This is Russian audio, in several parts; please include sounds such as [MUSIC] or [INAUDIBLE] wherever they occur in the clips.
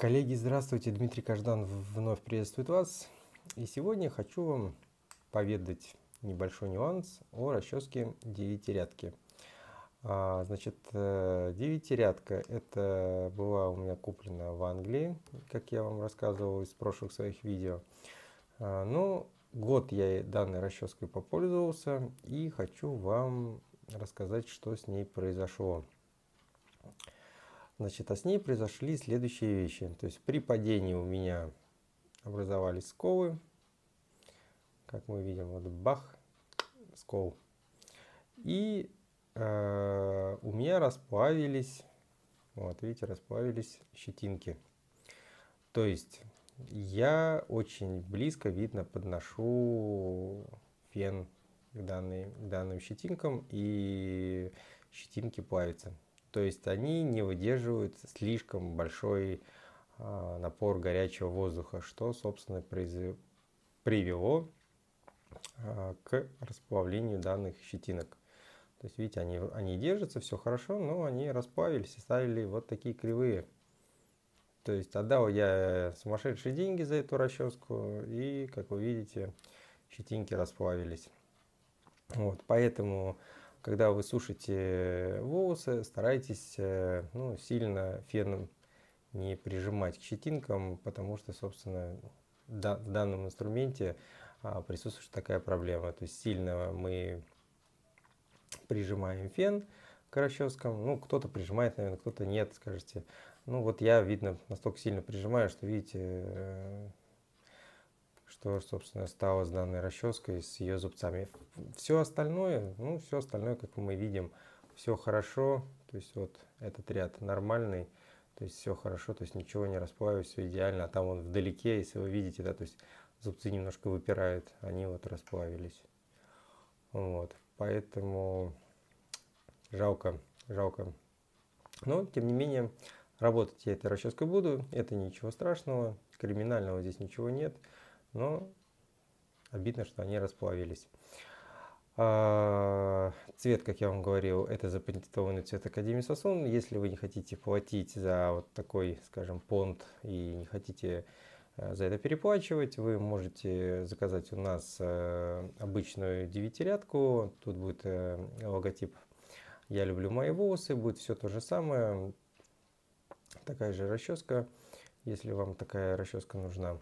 Коллеги, здравствуйте! Дмитрий Каждан вновь приветствует вас. И сегодня хочу вам поведать небольшой нюанс о расческе девятирядки. А, значит, э, девятирядка это была у меня куплена в Англии, как я вам рассказывал из прошлых своих видео. А, но ну, год я данной расческой попользовался и хочу вам рассказать, что с ней произошло. Значит, а с ней произошли следующие вещи. То есть при падении у меня образовались сколы. Как мы видим, вот бах, скол. И э, у меня расплавились, вот видите, расплавились щетинки. То есть я очень близко, видно, подношу фен к, данной, к данным щетинкам, и щетинки плавятся. То есть они не выдерживают слишком большой а, напор горячего воздуха, что, собственно, привело а, к расплавлению данных щетинок. То есть, видите, они, они держатся, все хорошо, но они расплавились и стали вот такие кривые. То есть отдал я сумасшедшие деньги за эту расческу, и, как вы видите, щетинки расплавились. Вот, поэтому когда вы сушите волосы, старайтесь э, ну, сильно феном не прижимать к щетинкам, потому что, собственно, да, в данном инструменте а, присутствует такая проблема. То есть сильно мы прижимаем фен к расческам, ну, кто-то прижимает, наверное, кто-то нет, скажете. Ну, вот я, видно, настолько сильно прижимаю, что, видите, э, что, собственно, стало с данной расческой, с ее зубцами. Все остальное, ну, все остальное, как мы видим, все хорошо. То есть вот этот ряд нормальный, то есть все хорошо, то есть ничего не расплавилось, все идеально. А там вот вдалеке, если вы видите, да, то есть зубцы немножко выпирают, они вот расплавились. Вот, поэтому жалко, жалко. Но, тем не менее, работать я этой расческой буду, это ничего страшного, криминального здесь ничего нет. Но обидно, что они расплавились. А, цвет, как я вам говорил, это запатентованный цвет Академии Сосун. Если вы не хотите платить за вот такой, скажем, понт и не хотите э, за это переплачивать, вы можете заказать у нас э, обычную девятирядку. Тут будет э, логотип «Я люблю мои волосы», будет все то же самое. Такая же расческа, если вам такая расческа нужна.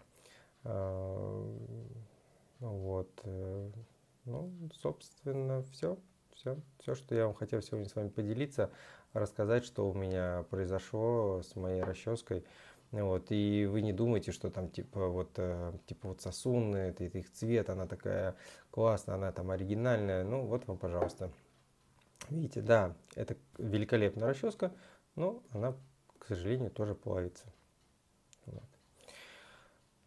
А, ну вот. Э, ну, собственно, все. Все, все, что я вам хотел сегодня с вами поделиться, рассказать, что у меня произошло с моей расческой. Вот, и вы не думайте, что там типа вот, э, типа вот сосуны, это, их цвет, она такая классная, она там оригинальная. Ну, вот вам, пожалуйста. Видите, да, это великолепная расческа, но она, к сожалению, тоже плавится.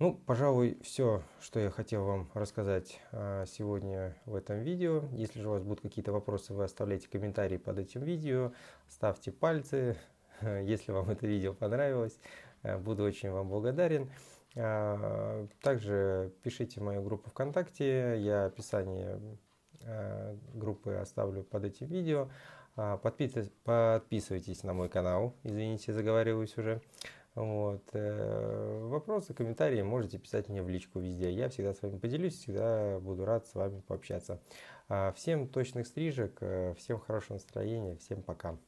Ну, пожалуй, все, что я хотел вам рассказать а, сегодня в этом видео. Если же у вас будут какие-то вопросы, вы оставляйте комментарии под этим видео, ставьте пальцы, [LAUGHS] если вам это видео понравилось. Э, буду очень вам благодарен. А, также пишите мою группу ВКонтакте, я описание а, группы оставлю под этим видео. Подписывайтесь на мой канал, извините, заговариваюсь уже. Вот. Э, вопросы, комментарии можете писать мне в личку везде. Я всегда с вами поделюсь, всегда буду рад с вами пообщаться. А, всем точных стрижек, э, всем хорошего настроения, всем пока.